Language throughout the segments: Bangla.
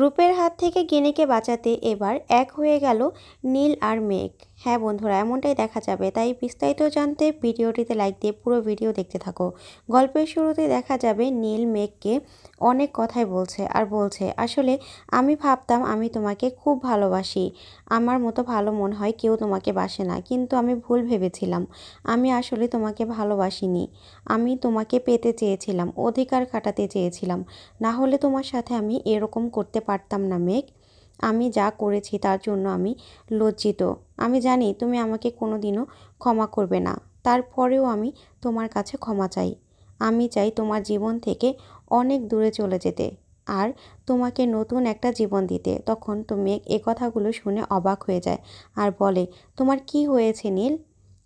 রূপের হাত থেকে গিনিকে বাঁচাতে এবার এক হয়ে গেল নীল আর মেঘ হ্যাঁ বন্ধুরা এমনটাই দেখা যাবে তাই বিস্তারিত জানতে ভিডিওটিতে লাইক দিয়ে পুরো ভিডিও দেখতে থাকো গল্পের শুরুতে দেখা যাবে নীল মেঘকে অনেক কথাই বলছে আর বলছে আসলে আমি ভাবতাম আমি তোমাকে খুব ভালোবাসি আমার মতো ভালো মনে হয় কেউ তোমাকে বাসে না কিন্তু আমি ভুল ভেবেছিলাম আমি আসলে তোমাকে ভালোবাসিনি আমি তোমাকে পেতে চেয়েছিলাম অধিকার কাটাতে চেয়েছিলাম না হলে তোমার সাথে আমি এরকম করতে পারতাম না মেঘ আমি যা করেছি তার জন্য আমি লজ্জিত আমি জানি তুমি আমাকে কোনো দিনও ক্ষমা করবে না তারপরেও আমি তোমার কাছে ক্ষমা চাই আমি চাই তোমার জীবন থেকে অনেক দূরে চলে যেতে আর তোমাকে নতুন একটা জীবন দিতে তখন তুমি এ কথাগুলো শুনে অবাক হয়ে যায় আর বলে তোমার কি হয়েছে নীল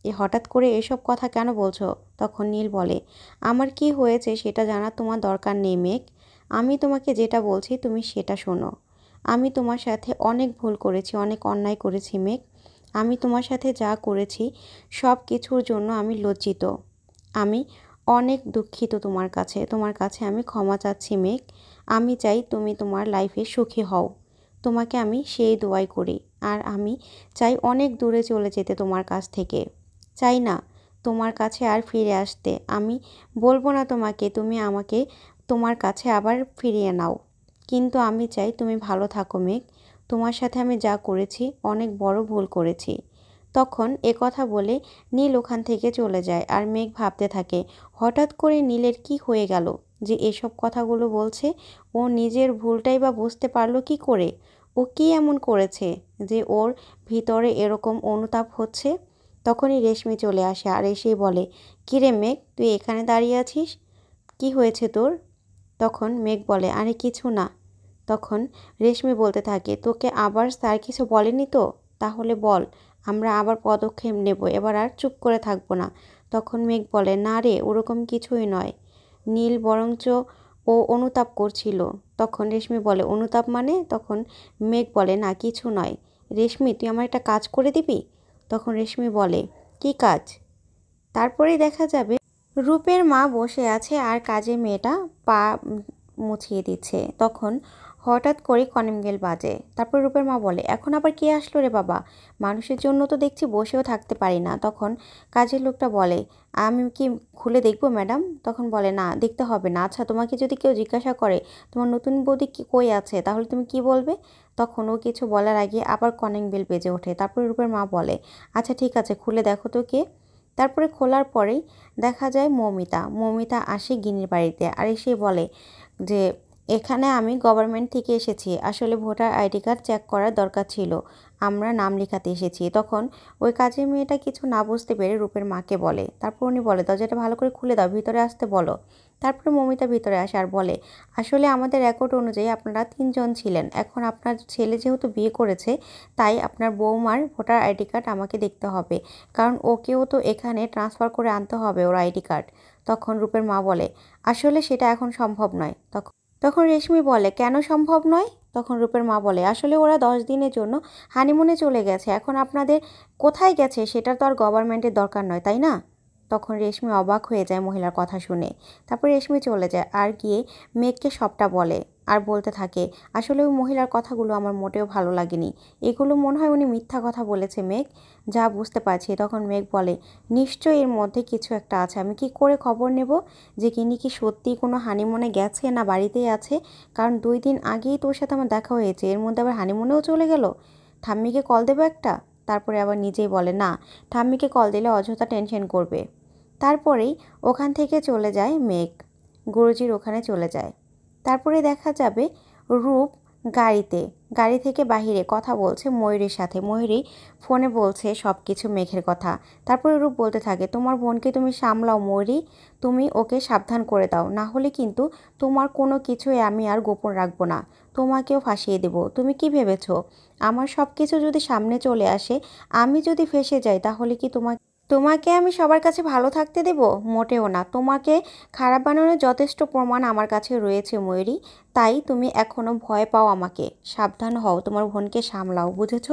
এ হঠাৎ করে এসব কথা কেন বলছো তখন নীল বলে আমার কি হয়েছে সেটা জানা তোমার দরকার নেই মেঘ আমি তোমাকে যেটা বলছি তুমি সেটা শোনো আমি তোমার সাথে অনেক ভুল করেছি অনেক অন্যায় করেছি মেঘ আমি তোমার সাথে যা করেছি সব কিছুর জন্য আমি লজ্জিত আমি অনেক দুঃখিত তোমার কাছে তোমার কাছে আমি ক্ষমা চাচ্ছি মেঘ আমি চাই তুমি তোমার লাইফে সুখী হও তোমাকে আমি সেই দোয়াই করি আর আমি চাই অনেক দূরে চলে যেতে তোমার কাছ থেকে চাই না তোমার কাছে আর ফিরে আসতে আমি বলবো না তোমাকে তুমি আমাকে তোমার কাছে আবার ফিরিয়ে নাও কিন্তু আমি চাই তুমি ভালো থাকো মেঘ তোমার সাথে আমি যা করেছি অনেক বড় ভুল করেছি তখন এ কথা বলে নীল ওখান থেকে চলে যায় আর মেঘ ভাবতে থাকে হঠাৎ করে নীলের কি হয়ে গেল যে এসব কথাগুলো বলছে ও নিজের ভুলটাই বা বুঝতে পারলো কি করে ও কি এমন করেছে যে ওর ভিতরে এরকম অনুতাপ হচ্ছে তখনই রেশমি চলে আসে আর এসেই বলে কিরে মেঘ তুই এখানে দাঁড়িয়ে আছিস কি হয়েছে তোর তখন মেঘ বলে আরে কিছু না তখন রেশমি বলতে থাকে তোকে আবার স্যার কিছু বলেনি তো তাহলে বল আমরা আবার পদক্ষেপ নেব এবার আর চুপ করে থাকবো না তখন মেঘ বলে না রে ওরকম কিছুই নয় নীল বরঞ্চ ও অনুতাপ করছিল তখন রেশমি বলে অনুতাপ মানে তখন মেঘ বলে না কিছু নয় রেশমি তুই আমার একটা কাজ করে দিবি তখন রেশমি বলে কি কাজ তারপরেই দেখা যাবে রূপের মা বসে আছে আর কাজে মেয়েটা পা মুছিয়ে দিচ্ছে তখন হঠাৎ করে কনিমগেল বাজে তারপর রূপের মা বলে এখন আবার কে আসলো রে বাবা মানুষের জন্য তো দেখছি বসেও থাকতে পারি না তখন কাজের লোকটা বলে আমি কি খুলে দেখবো ম্যাডাম তখন বলে না দেখতে হবে না আচ্ছা তোমাকে যদি কেউ জিজ্ঞাসা করে তোমার নতুন বৌদি কই আছে তাহলে তুমি কি বলবে তখন ও কিছু বলার আগে আবার কনেম বেল বেজে ওঠে তারপরে রূপের মা বলে আচ্ছা ঠিক আছে খুলে দেখো তো কে তারপরে খোলার পরেই দেখা যায় মৌমিতা মৌমিতা আসে গিনির বাড়িতে আর এসে বলে যে এখানে আমি গভর্নমেন্ট থেকে এসেছি আসলে ভোটার আইডি কার্ড চেক করার দরকার ছিল আমরা নাম লেখাতে এসেছি তখন ওই কাজের মেয়েটা কিছু না বুঝতে পেরে রূপের মাকে বলে তারপর উনি বলে দরজাটা ভালো করে খুলে দাও ভিতরে আসতে বলো তারপরে মমিতা ভিতরে আসে আর বলে আসলে আমাদের রেকর্ড অনুযায়ী আপনারা তিনজন ছিলেন এখন আপনার ছেলে যেহেতু বিয়ে করেছে তাই আপনার বৌমার ভোটার আইডি কার্ড আমাকে দেখতে হবে কারণ ওকেও তো এখানে ট্রান্সফার করে আনতে হবে ওর আইডি কার্ড তখন রূপের মা বলে আসলে সেটা এখন সম্ভব নয় তখন তখন রেশমি বলে কেন সম্ভব নয় তখন রূপের মা বলে আসলে ওরা দশ দিনের জন্য হানিমুনে চলে গেছে এখন আপনাদের কোথায় গেছে সেটা তো আর গভর্নমেন্টের দরকার নয় তাই না তখন রেশমি অবাক হয়ে যায় মহিলার কথা শুনে তারপর রেশমি চলে যায় আর গিয়ে মেঘকে সবটা বলে আর বলতে থাকে আসলে ওই মহিলার কথাগুলো আমার মোটেও ভালো লাগেনি এগুলো মনে হয় উনি মিথ্যা কথা বলেছে মেঘ যা বুঝতে পারছি তখন মেঘ বলে নিশ্চয় এর মধ্যে কিছু একটা আছে আমি কি করে খবর নেব যে কিনি কি সত্যিই কোনো হানিমুনে গেছে না বাড়িতেই আছে কারণ দুই দিন আগেই তোর সাথে আমার দেখা হয়েছে এর মধ্যে আবার হানিমুনেও চলে গেল ঠাম্মিকে কল দেবো একটা তারপরে আবার নিজেই বলে না ঠাম্মিকে কল দিলে অযথা টেনশন করবে তারপরেই ওখান থেকে চলে যায় মেঘ গুরুজির ওখানে চলে যায় তারপরে দেখা যাবে রূপ গাড়িতে গাড়ি থেকে বাহিরে কথা বলছে ময়ূরের সাথে ময়ূরী ফোনে বলছে সব কিছু মেঘের কথা তারপরে রূপ বলতে থাকে তোমার বোনকে তুমি সামলাও ময়ূরী তুমি ওকে সাবধান করে দাও না হলে কিন্তু তোমার কোনো কিছুই আমি আর গোপন রাখবো না তোমাকেও ফাঁসিয়ে দেব তুমি কি ভেবেছো আমার সব কিছু যদি সামনে চলে আসে আমি যদি ফেসে যাই তাহলে কি তোমাকে তোমাকে আমি সবার কাছে ভালো থাকতে দেব মোটেও না তোমাকে খারাপ বানানোর যথেষ্ট প্রমাণ আমার কাছে রয়েছে ময়ূরী তাই তুমি এখনও ভয় পাও আমাকে সাবধান হও তোমার বোনকে সামলাও বুঝেছ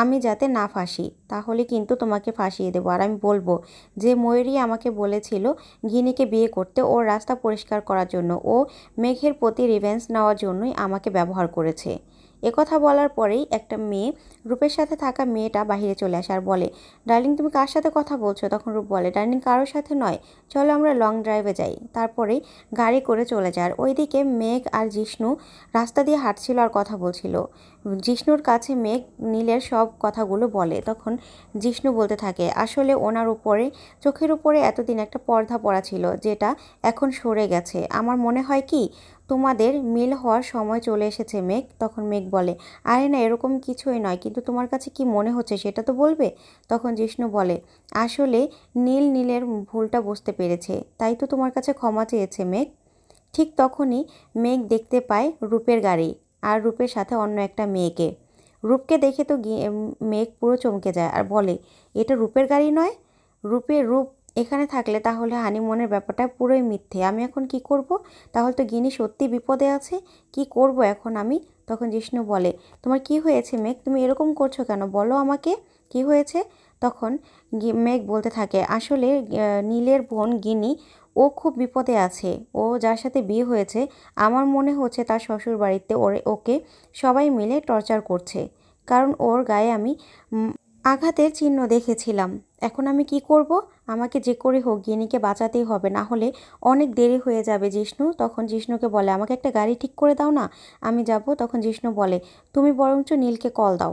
আমি যাতে না ফাঁসি তাহলে কিন্তু তোমাকে ফাঁসিয়ে দেবো আর আমি বলবো যে ময়ূরী আমাকে বলেছিল গিনিকে বিয়ে করতে ওর রাস্তা পরিষ্কার করার জন্য ও মেঘের প্রতি রিভেন্স নেওয়ার জন্যই আমাকে ব্যবহার করেছে একথা বলার পরেই একটা মেয়ে রূপের সাথে থাকা মেয়েটা বাহিরে চলে আসে আর বলে ডার্লিং তুমি কার সাথে কথা বলছো তখন রূপ বলে ডার্লিং কারোর সাথে নয় চলো আমরা লং ড্রাইভে যাই তারপরেই গাড়ি করে চলে যায় আর ওইদিকে মেঘ আর জিষ্ণু রাস্তা দিয়ে হাঁটছিল আর কথা বলছিল জিষ্ণুর কাছে মেঘ নীলের সব কথাগুলো বলে তখন জিষ্ণু বলতে থাকে আসলে ওনার উপরে চোখের উপরে এতদিন একটা পর্দা পড়া ছিল যেটা এখন সরে গেছে আমার মনে হয় কি তোমাদের মিল হওয়ার সময় চলে এসেছে মেঘ তখন মেঘ বলে আরে না এরকম কিছুই নয় কিন্তু তোমার কাছে কি মনে হচ্ছে সেটা তো বলবে তখন জিষ্ণু বলে আসলে নীল নীলের ভুলটা বুঝতে পেরেছে তাই তো তোমার কাছে ক্ষমা চেয়েছে মেঘ ঠিক তখনই মেঘ দেখতে পায় রূপের গাড়ি আর রূপের সাথে অন্য একটা মেয়েকে রূপকে দেখে তো মেঘ পুরো চমকে যায় আর বলে এটা রূপের গাড়ি নয় রূপে রূপ এখানে থাকলে তাহলে হানিমনের ব্যাপারটা পুরোই মিথ্যে আমি এখন কি করব তাহলে তো গিনি সত্যি বিপদে আছে কি করব এখন আমি তখন জিষ্ণু বলে তোমার কি হয়েছে মেঘ তুমি এরকম করছো কেন বলো আমাকে কি হয়েছে তখন মেঘ বলতে থাকে আসলে নীলের বোন গিনি ও খুব বিপদে আছে ও যার সাথে বিয়ে হয়েছে আমার মনে হচ্ছে তার শ্বশুর বাড়িতে ওরে ওকে সবাই মিলে টর্চার করছে কারণ ওর গায়ে আমি আঘাতের চিহ্ন দেখেছিলাম এখন আমি কি করব আমাকে যে করে হোক গিনিকে বাঁচাতেই হবে না হলে অনেক দেরি হয়ে যাবে জিষ্ণু তখন জিষ্ণুকে বলে আমাকে একটা গাড়ি ঠিক করে দাও না আমি যাব তখন জিষ্ণু বলে তুমি বরঞ্চ নীলকে কল দাও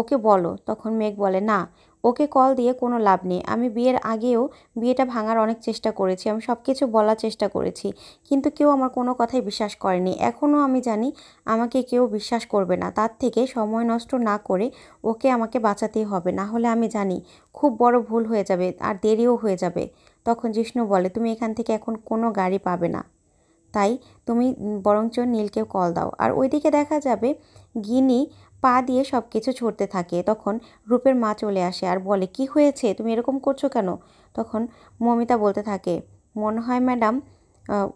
ওকে বলো তখন মেঘ বলে না ওকে কল দিয়ে কোনো লাভ নেই আমি বিয়ের আগেও বিয়েটা ভাঙার অনেক চেষ্টা করেছি আমি সব কিছু বলার চেষ্টা করেছি কিন্তু কেউ আমার কোনো কথাই বিশ্বাস করেনি এখনও আমি জানি আমাকে কেউ বিশ্বাস করবে না তার থেকে সময় নষ্ট না করে ওকে আমাকে বাঁচাতেই হবে না হলে আমি জানি খুব বড় ভুল হয়ে যাবে আর দেরিও হয়ে যাবে তখন জিষ্ণু বলে তুমি এখান থেকে এখন কোনো গাড়ি পাবে না তাই তুমি বরঞ্চ নীলকেও কল দাও আর ওইদিকে দেখা যাবে গিনি পা দিয়ে সব কিছু ছড়তে থাকে তখন রূপের মা চলে আসে আর বলে কি হয়েছে তুমি এরকম করছো কেন তখন মমিতা বলতে থাকে মনে হয় ম্যাডাম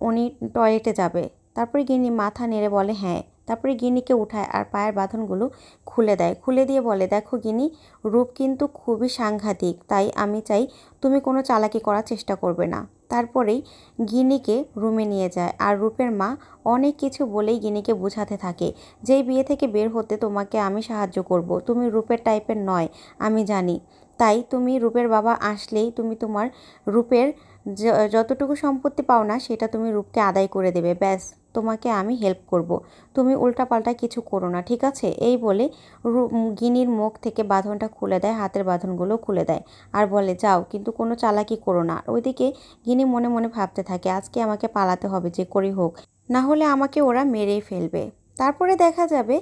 উনি টয়লেটে যাবে তারপরে গিনি মাথা নেড়ে বলে হ্যাঁ তারপরে গিনিকে উঠায় আর পায়ের বাঁধনগুলো খুলে দেয় খুলে দিয়ে বলে দেখো গিনি রূপ কিন্তু খুবই সাংঘাতিক তাই আমি চাই তুমি কোনো চালাকি করার চেষ্টা করবে না তারপরেই গিনিকে রুমে নিয়ে যায় আর রূপের মা অনেক কিছু বলেই গিনিকে বোঝাতে থাকে যেই বিয়ে থেকে বের হতে তোমাকে আমি সাহায্য করব তুমি রূপের টাইপের নয় আমি জানি তাই তুমি রূপের বাবা আসলেই তুমি তোমার রূপের যতটুকু সম্পত্তি পাও না সেটা তুমি রূপকে আদায় করে দেবে ব্যাস তোমাকে আমি হেল্প করব। তুমি উল্টাপাল্টা কিছু করো না ঠিক আছে এই বলে গিনির মুখ থেকে বাঁধনটা খুলে দেয় হাতের বাঁধনগুলো খুলে দেয় আর বলে যাও কিন্তু কোনো চালাকি করো না ওইদিকে গিনি মনে মনে ভাবতে থাকে আজকে আমাকে পালাতে হবে যে করি হোক না হলে আমাকে ওরা মেরেই ফেলবে তারপরে দেখা যাবে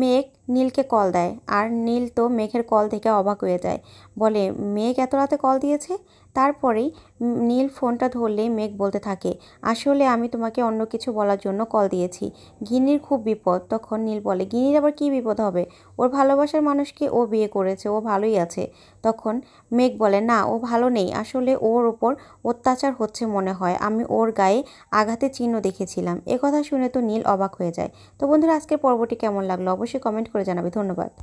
মেঘ নীলকে কল দেয় আর নীল তো মেঘের কল থেকে অবাক হয়ে যায় বলে মেঘ এত রাতে কল দিয়েছে তারপরেই নীল ফোনটা ধরলে মেঘ বলতে থাকে আসলে আমি তোমাকে অন্য কিছু বলার জন্য কল দিয়েছি গিনির খুব বিপদ তখন নীল বলে গিনির আবার কি বিপদ হবে ওর ভালোবাসার মানুষকে ও বিয়ে করেছে ও ভালোই আছে তখন মেঘ বলে না ও ভালো নেই আসলে ওর ওপর অত্যাচার হচ্ছে মনে হয় আমি ওর গায়ে আঘাতের চিহ্ন দেখেছিলাম কথা শুনে তো নীল অবাক হয়ে যায় তো বন্ধুরা আজকের পর্বটি কেমন লাগলো অবশ্যই কমেন্ট করে জানাবে ধন্যবাদ